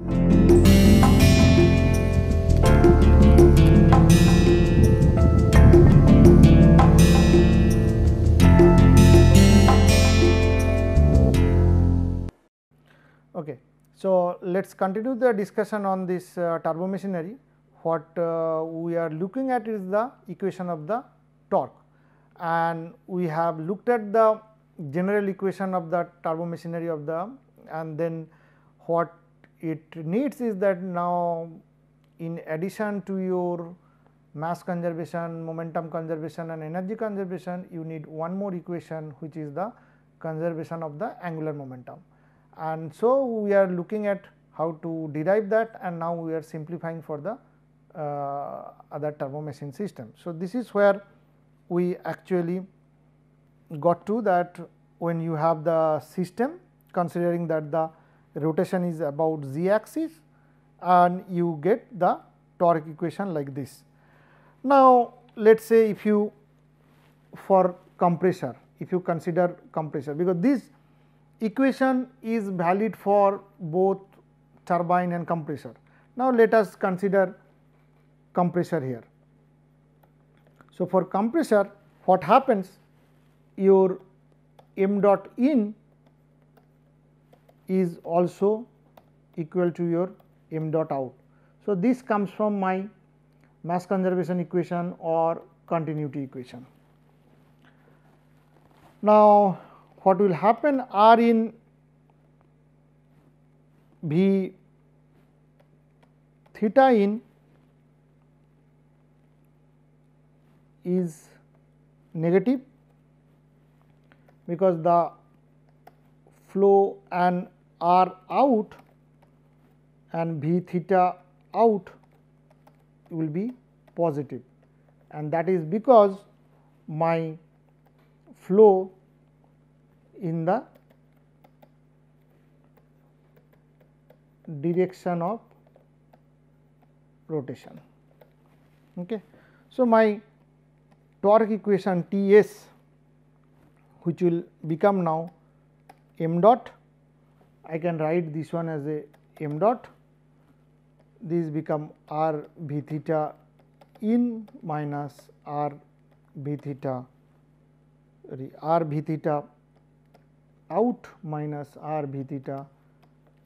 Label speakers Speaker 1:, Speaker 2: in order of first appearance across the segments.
Speaker 1: Okay. So, let us continue the discussion on this uh, turbo machinery. What uh, we are looking at is the equation of the torque and we have looked at the general equation of the turbo machinery of the and then what it needs is that now in addition to your mass conservation, momentum conservation and energy conservation, you need one more equation which is the conservation of the angular momentum. And so, we are looking at how to derive that and now we are simplifying for the uh, other turbo machine system. So, this is where we actually got to that when you have the system considering that the rotation is about z axis and you get the torque equation like this. Now, let us say if you for compressor, if you consider compressor because this equation is valid for both turbine and compressor. Now, let us consider compressor here. So, for compressor what happens your m dot in is also equal to your m dot out. So, this comes from my mass conservation equation or continuity equation. Now, what will happen R in V theta in is negative because the flow and r out and v theta out will be positive and that is because my flow in the direction of rotation. Okay. So, my torque equation T s which will become now m dot I can write this one as a m dot This become r b theta in minus r b theta sorry r b theta out minus r b theta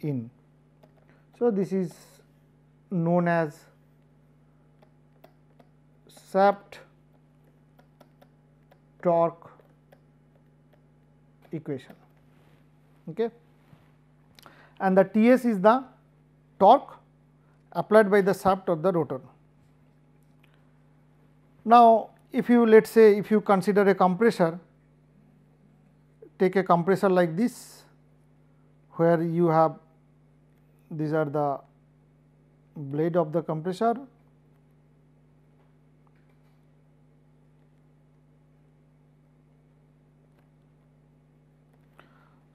Speaker 1: in. So, this is known as shaft torque equation. Okay and the T s is the torque applied by the shaft of the rotor. Now, if you let us say if you consider a compressor, take a compressor like this where you have these are the blade of the compressor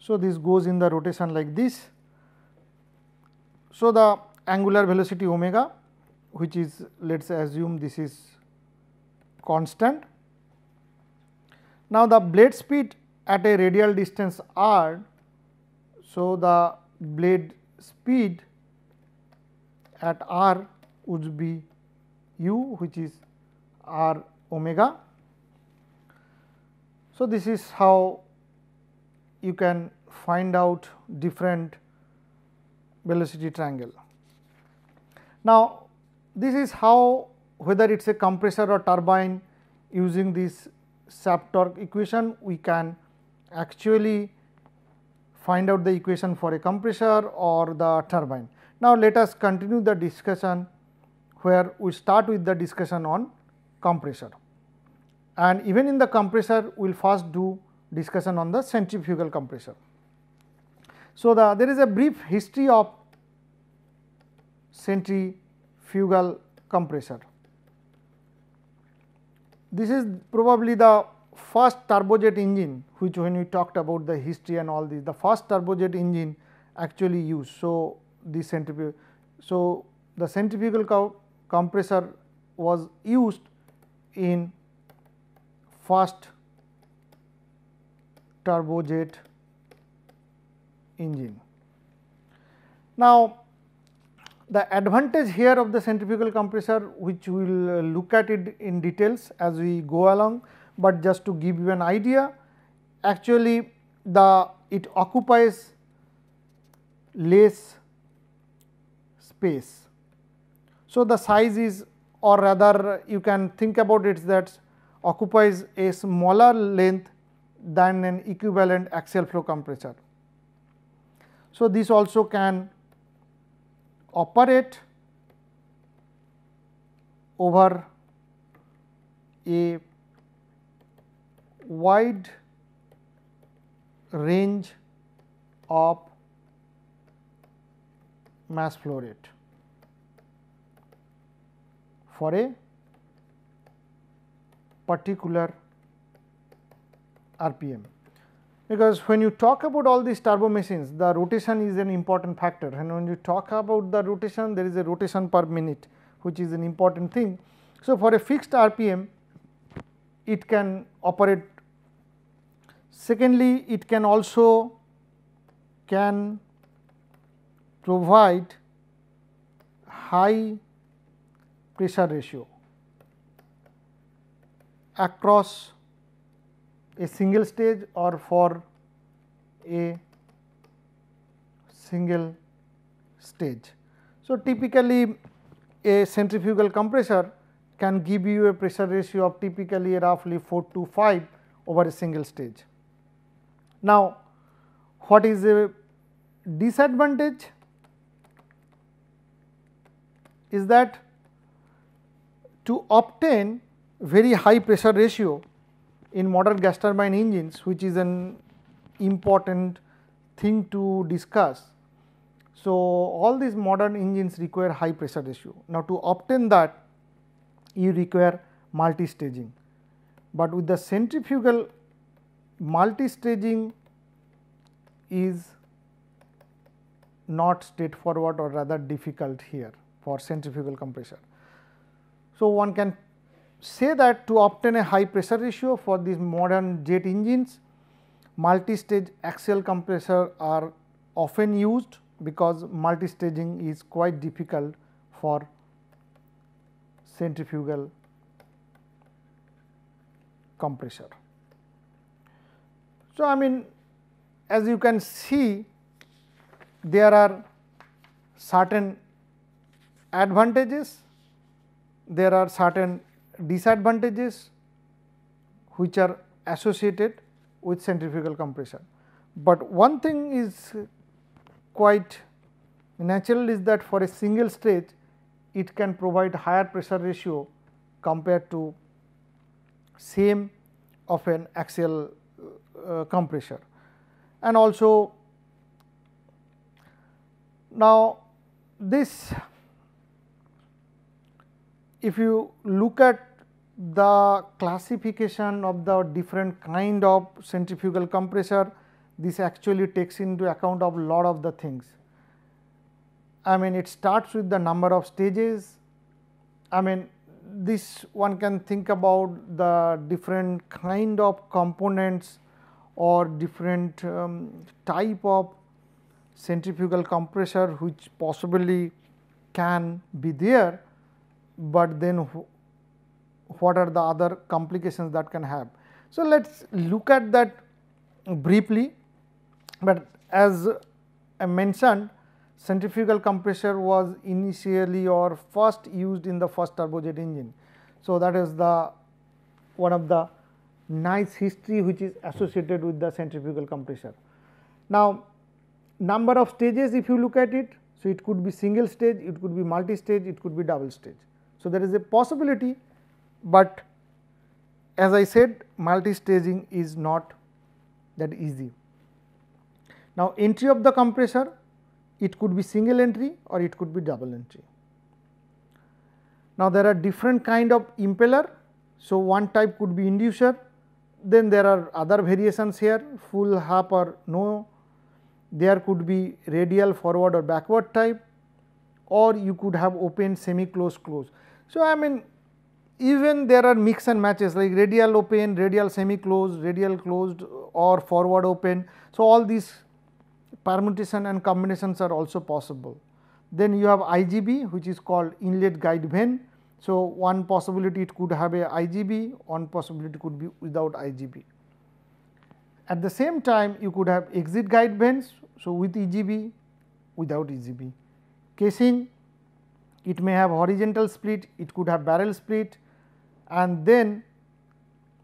Speaker 1: So, this goes in the rotation like this so, the angular velocity omega which is let us assume this is constant. Now, the blade speed at a radial distance r. So, the blade speed at r would be u which is r omega. So, this is how you can find out different velocity triangle. Now, this is how whether it is a compressor or turbine using this shaft torque equation we can actually find out the equation for a compressor or the turbine. Now, let us continue the discussion where we start with the discussion on compressor and even in the compressor we will first do discussion on the centrifugal compressor. So, the there is a brief history of centrifugal compressor. This is probably the first turbojet engine which when we talked about the history and all this the first turbojet engine actually used. So, the centrifugal so the centrifugal co compressor was used in first turbojet engine. Now, the advantage here of the centrifugal compressor which we will uh, look at it in details as we go along, but just to give you an idea actually the it occupies less space. So, the size is or rather you can think about it that occupies a smaller length than an equivalent axial flow compressor. So, this also can operate over a wide range of mass flow rate for a particular RPM because when you talk about all these turbo machines the rotation is an important factor and when you talk about the rotation there is a rotation per minute which is an important thing. So, for a fixed RPM it can operate secondly it can also can provide high pressure ratio across a single stage or for a single stage. So, typically a centrifugal compressor can give you a pressure ratio of typically roughly 4 to 5 over a single stage. Now, what is a disadvantage is that to obtain very high pressure ratio in modern gas turbine engines which is an important thing to discuss. So, all these modern engines require high pressure ratio. Now, to obtain that you require multi-staging, but with the centrifugal multi-staging is not straightforward or rather difficult here for centrifugal compressor. So, one can say that to obtain a high pressure ratio for these modern jet engines, multi-stage axial compressor are often used because multi-staging is quite difficult for centrifugal compressor. So, I mean as you can see there are certain advantages, there are certain disadvantages which are associated with centrifugal compression. But one thing is quite natural is that for a single stage it can provide higher pressure ratio compared to same of an axial uh, compressor. And also now this if you look at the classification of the different kind of centrifugal compressor this actually takes into account of lot of the things. I mean it starts with the number of stages, I mean this one can think about the different kind of components or different um, type of centrifugal compressor which possibly can be there, but then what are the other complications that can have. So, let us look at that briefly, but as I mentioned centrifugal compressor was initially or first used in the first turbojet engine. So, that is the one of the nice history which is associated with the centrifugal compressor. Now, number of stages if you look at it, so it could be single stage, it could be multi stage, it could be double stage. So, there is a possibility but as I said multi-staging is not that easy. Now, entry of the compressor it could be single entry or it could be double entry. Now, there are different kind of impeller. So, one type could be inducer, then there are other variations here full, half or no, there could be radial forward or backward type or you could have open, semi close, close. So, I mean even there are mix and matches like radial open, radial semi closed, radial closed or forward open. So, all these permutation and combinations are also possible. Then you have IGB which is called inlet guide vane. So, one possibility it could have a IGB, one possibility could be without IGB. At the same time you could have exit guide vanes, so with EGB, without EGB. Casing it may have horizontal split, it could have barrel split and then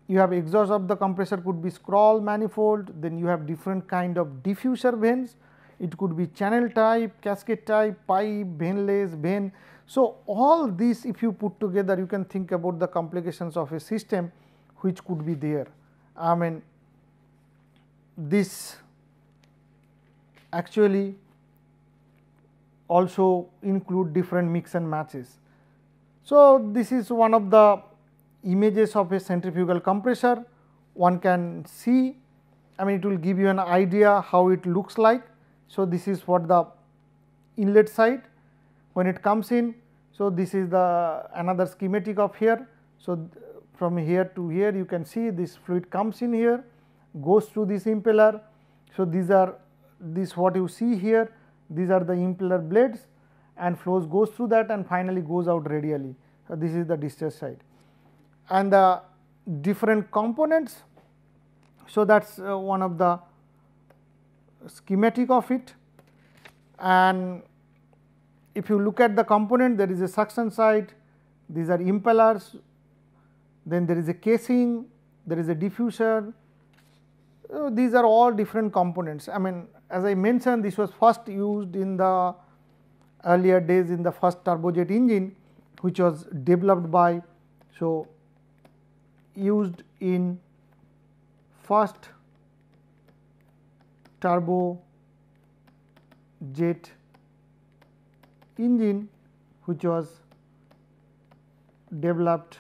Speaker 1: you have exhaust of the compressor could be scroll manifold, then you have different kind of diffuser vanes, it could be channel type, cascade type, pipe, veinless, vein. So, all these if you put together you can think about the complications of a system which could be there. I mean this actually also include different mix and matches. So, this is one of the images of a centrifugal compressor one can see I mean it will give you an idea how it looks like. So, this is what the inlet side when it comes in. So, this is the another schematic of here. So, from here to here you can see this fluid comes in here goes through this impeller. So, these are this what you see here these are the impeller blades and flows goes through that and finally goes out radially. So, this is the discharge side and the different components. So, that is uh, one of the schematic of it and if you look at the component there is a suction side, these are impellers, then there is a casing, there is a diffuser. these are all different components I mean as I mentioned this was first used in the earlier days in the first turbojet engine which was developed by. So, used in first turbojet engine which was developed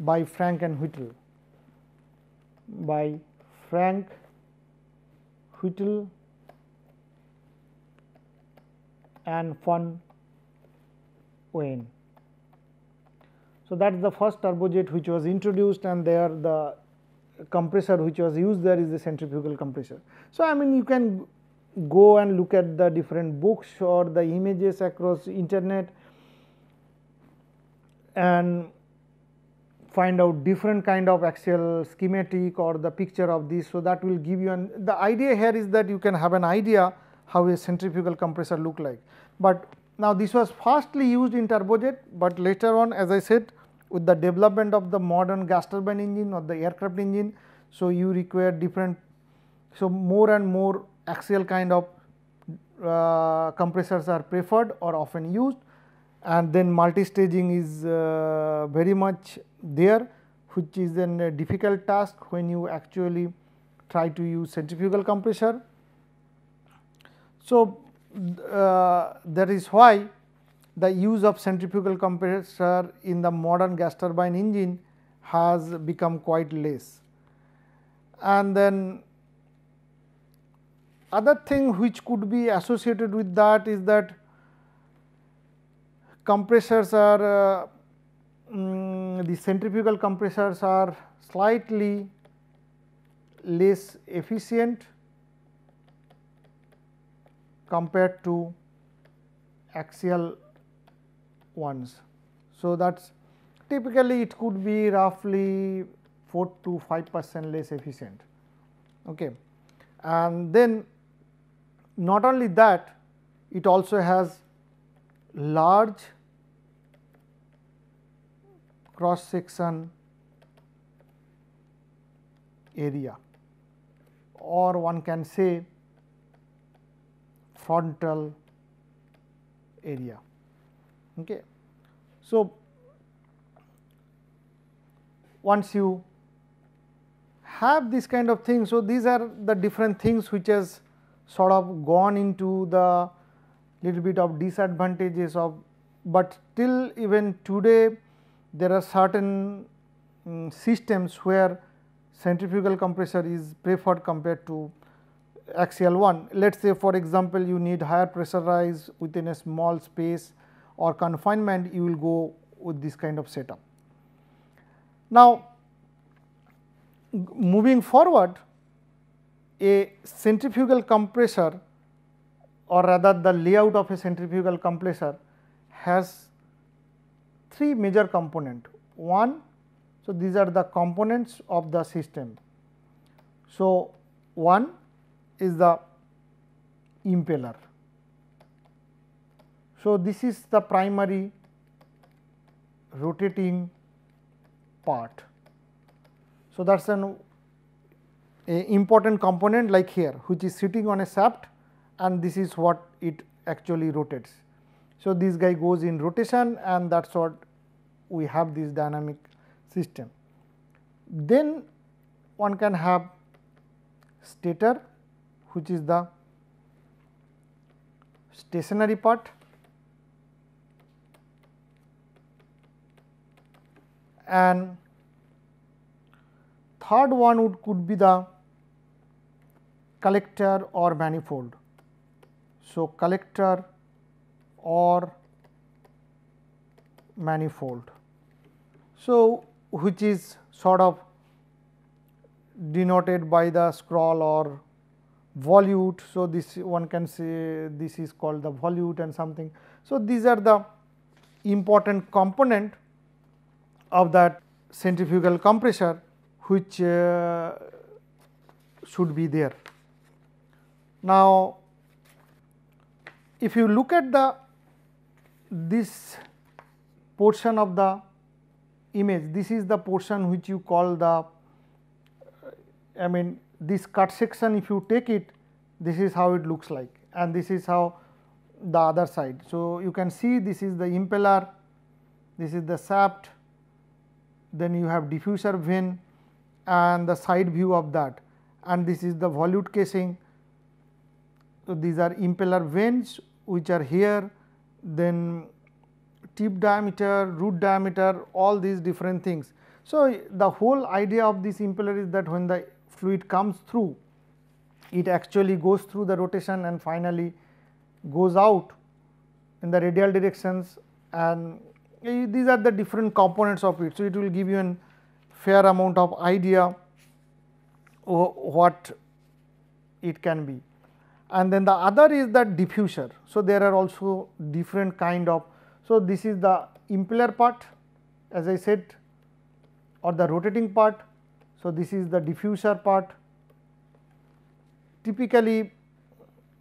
Speaker 1: by Frank and Whittle by Frank Whittle and von Wain. So, that is the first turbojet which was introduced and there the compressor which was used there is the centrifugal compressor. So, I mean you can go and look at the different books or the images across internet and find out different kind of axial schematic or the picture of this. So, that will give you an the idea here is that you can have an idea how a centrifugal compressor look like. But now, this was firstly used in turbojet, but later on as I said with the development of the modern gas turbine engine or the aircraft engine. So, you require different so more and more axial kind of uh, compressors are preferred or often used and then multi-staging is uh, very much there which is a uh, difficult task when you actually try to use centrifugal compressor. So, uh, that is why the use of centrifugal compressor in the modern gas turbine engine has become quite less. And then other thing which could be associated with that is that compressors are uh, um, the centrifugal compressors are slightly less efficient compared to axial ones. So, that is typically it could be roughly 4 to 5 percent less efficient. Okay. And then not only that, it also has large cross section area or one can say frontal area. Okay. So, once you have this kind of thing. So, these are the different things which has sort of gone into the little bit of disadvantages of, but till even today there are certain um, systems where centrifugal compressor is preferred compared to axial one. Let us say for example, you need higher pressure rise within a small space or confinement, you will go with this kind of setup. Now, moving forward, a centrifugal compressor or rather the layout of a centrifugal compressor has three major component. One, so these are the components of the system. So, one is the impeller. So, this is the primary rotating part. So, that is an important component like here which is sitting on a shaft and this is what it actually rotates. So, this guy goes in rotation and that is what we have this dynamic system. Then one can have stator which is the stationary part and third one would could be the collector or manifold. So, collector or manifold. So, which is sort of denoted by the scroll or volute. So, this one can say this is called the volute and something. So, these are the important component of that centrifugal compressor which uh, should be there. Now, if you look at the this portion of the image this is the portion which you call the I mean this cut section if you take it this is how it looks like and this is how the other side. So, you can see this is the impeller, this is the shaft, then you have diffuser vane and the side view of that and this is the volute casing. So, these are impeller vanes which are here then tip diameter, root diameter, all these different things. So, the whole idea of this impeller is that when the fluid comes through, it actually goes through the rotation and finally goes out in the radial directions and eh, these are the different components of it. So, it will give you a fair amount of idea what it can be. And then the other is the diffuser. So, there are also different kind of so, this is the impeller part as I said or the rotating part. So, this is the diffuser part. Typically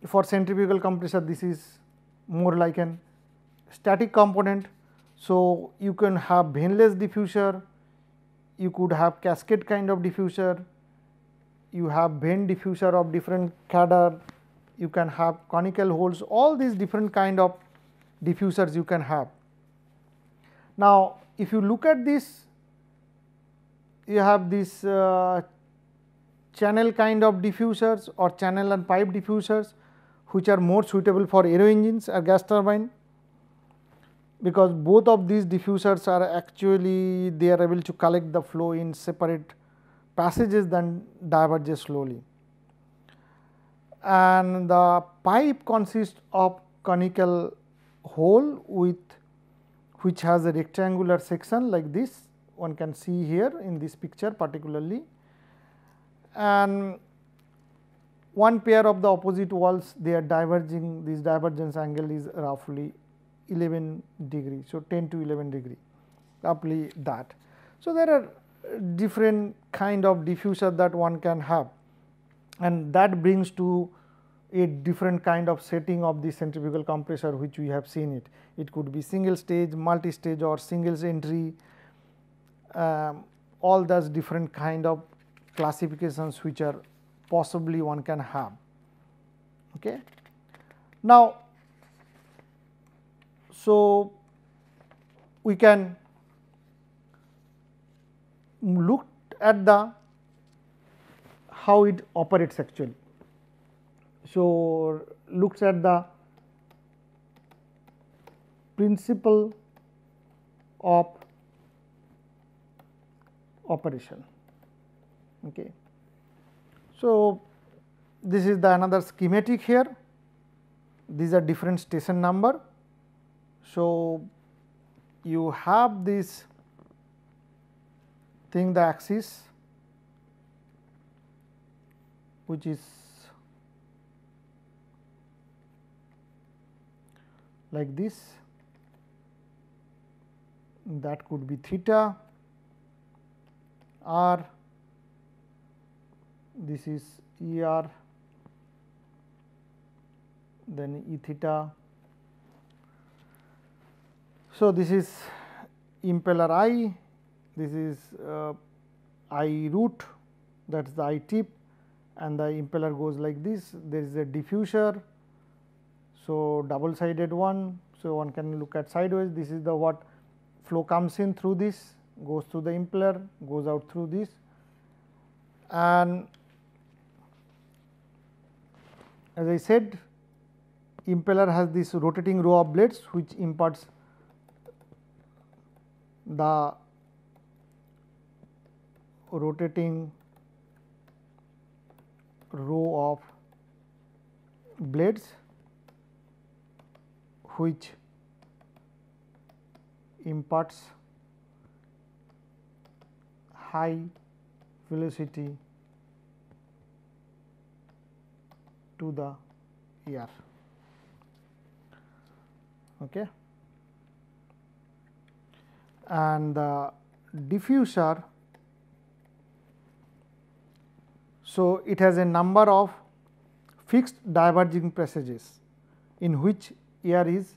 Speaker 1: for centrifugal compressor this is more like an static component. So, you can have vaneless diffuser, you could have cascade kind of diffuser, you have vane diffuser of different cadre, you can have conical holes all these different kind of diffusers you can have. Now, if you look at this you have this uh, channel kind of diffusers or channel and pipe diffusers which are more suitable for aero engines or gas turbine because both of these diffusers are actually they are able to collect the flow in separate passages then diverges slowly. And the pipe consists of conical hole with which has a rectangular section like this one can see here in this picture particularly and one pair of the opposite walls they are diverging this divergence angle is roughly 11 degree. So, 10 to 11 degree roughly that. So, there are different kind of diffuser that one can have and that brings to a different kind of setting of the centrifugal compressor which we have seen it. It could be single stage, multi stage or single entry, um, all those different kind of classifications which are possibly one can have. Okay. Now, so we can look at the how it operates actually. So, looks at the principle of operation. Okay. So, this is the another schematic here, these are different station number. So, you have this thing the axis which is like this that could be theta r this is E r then E theta. So, this is impeller i, this is uh, i root that is the i tip and the impeller goes like this, there is a diffuser so, double sided one, so one can look at sideways, this is the what flow comes in through this, goes through the impeller, goes out through this and as I said impeller has this rotating row of blades which imparts the rotating row of blades which imparts high velocity to the air. Okay. And the diffuser, so it has a number of fixed diverging passages in which air is.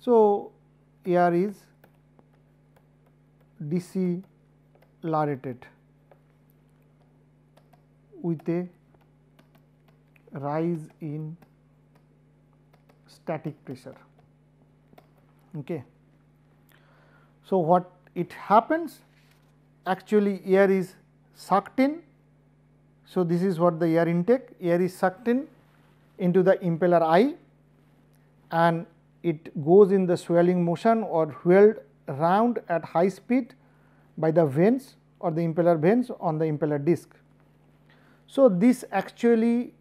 Speaker 1: So, air is decelerated with a rise in static pressure. Okay. So, what it happens actually air is sucked in. So, this is what the air intake air is sucked in into the impeller eye and it goes in the swelling motion or whirled round at high speed by the vanes or the impeller vanes on the impeller disc. So, this actually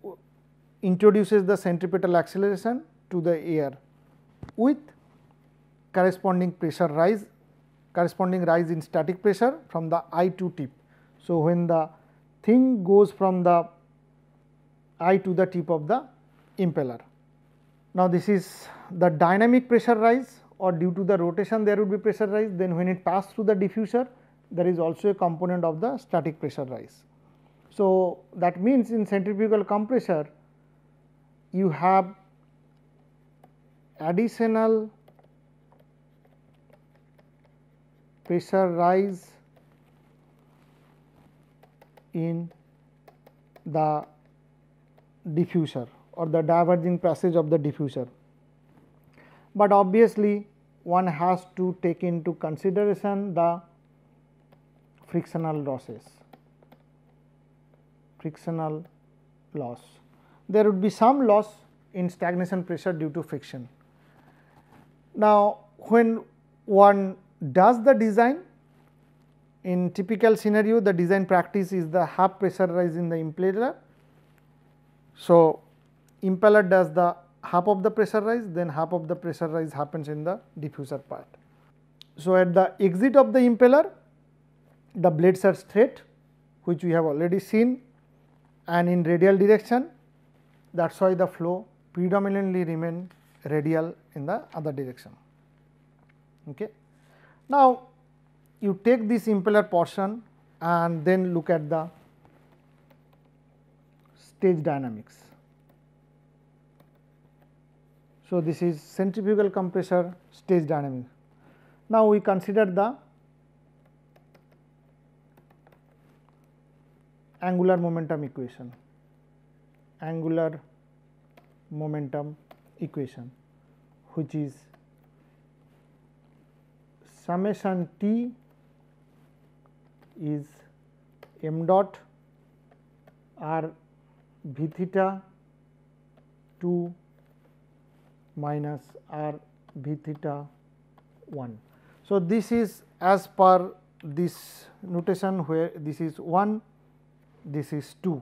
Speaker 1: introduces the centripetal acceleration to the air with corresponding pressure rise corresponding rise in static pressure from the I to tip. So, when the thing goes from the I to the tip of the impeller. Now, this is the dynamic pressure rise or due to the rotation there would be pressure rise then when it passes through the diffuser there is also a component of the static pressure rise. So, that means in centrifugal compressor you have additional pressure rise in the diffuser or the diverging passage of the diffuser. But obviously one has to take into consideration the frictional losses, frictional loss. There would be some loss in stagnation pressure due to friction. Now, when one does the design in typical scenario the design practice is the half pressure rise in the impeller. So, impeller does the half of the pressure rise then half of the pressure rise happens in the diffuser part. So, at the exit of the impeller the blades are straight which we have already seen and in radial direction that is why the flow predominantly remain radial in the other direction. Okay. Now, you take this impeller portion and then look at the stage dynamics. So, this is centrifugal compressor stage dynamic. Now, we consider the angular momentum equation, angular momentum equation which is summation t is m dot r v theta to minus r b theta 1. So, this is as per this notation where this is 1, this is 2.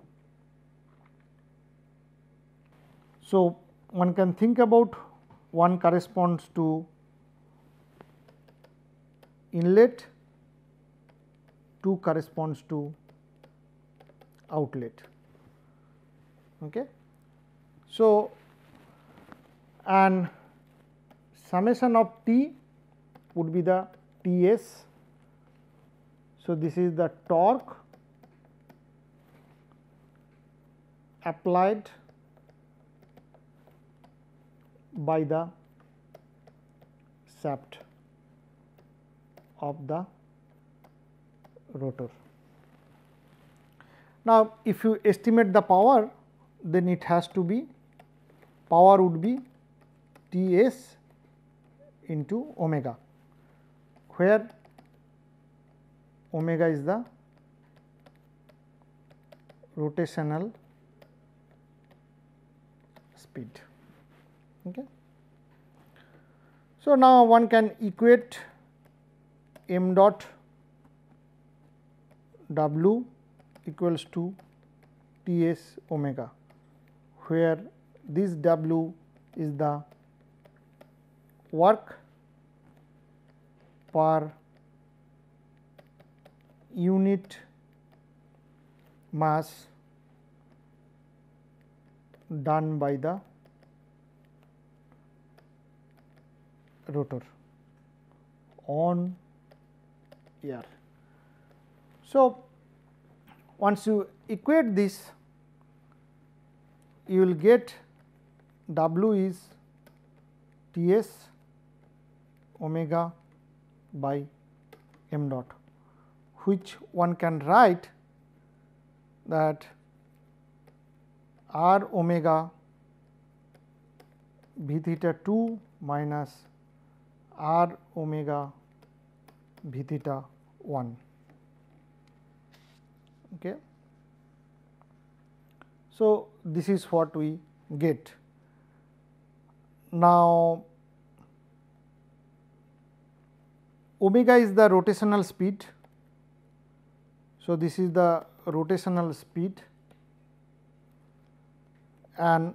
Speaker 1: So, one can think about 1 corresponds to inlet, 2 corresponds to outlet. Okay. So, and summation of T would be the T s. So, this is the torque applied by the shaft of the rotor. Now, if you estimate the power then it has to be power would be T s into omega, where omega is the rotational speed. Okay. So, now one can equate m dot w equals to T s omega, where this w is the work per unit mass done by the rotor on air. So, once you equate this you will get W is T s omega by m dot which one can write that r omega v theta 2 minus r omega v theta 1. Okay. So, this is what we get. Now, omega is the rotational speed. So, this is the rotational speed and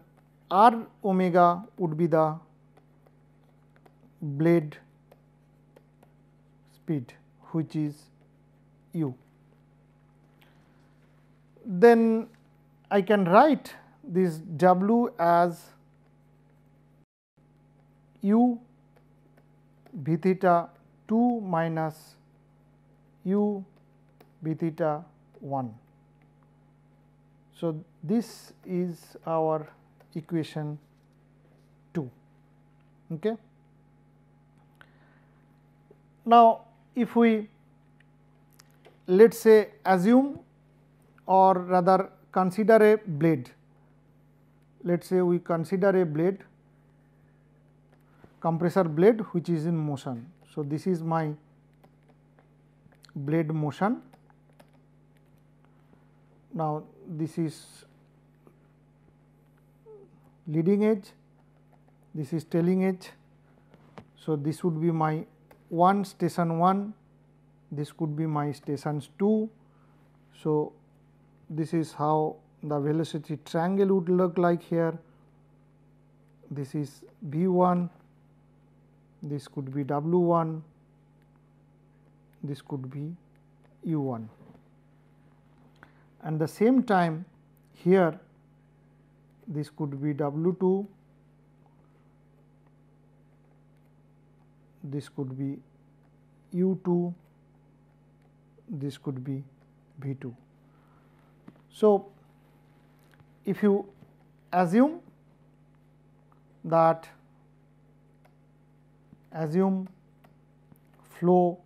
Speaker 1: r omega would be the blade speed which is u. Then I can write this w as u v theta 2 minus u b theta 1. So, this is our equation 2. Okay. Now, if we let us say assume or rather consider a blade, let us say we consider a blade compressor blade which is in motion so, this is my blade motion. Now, this is leading edge, this is trailing edge. So, this would be my 1 station 1, this could be my stations 2. So, this is how the velocity triangle would look like here. This is V 1, this could be W 1, this could be U 1. And the same time here this could be W 2, this could be U 2, this could be V 2. So, if you assume that assume flow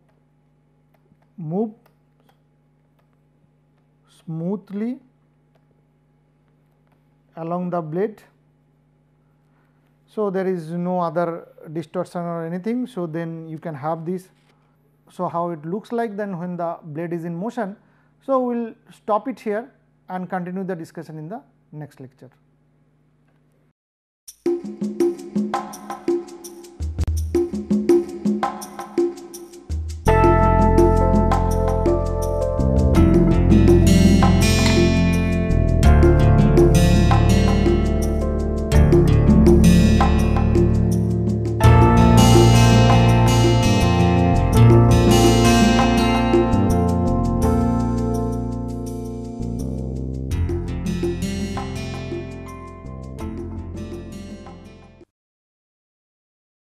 Speaker 1: move smoothly along the blade. So, there is no other distortion or anything. So, then you can have this. So, how it looks like then when the blade is in motion. So, we will stop it here and continue the discussion in the next lecture.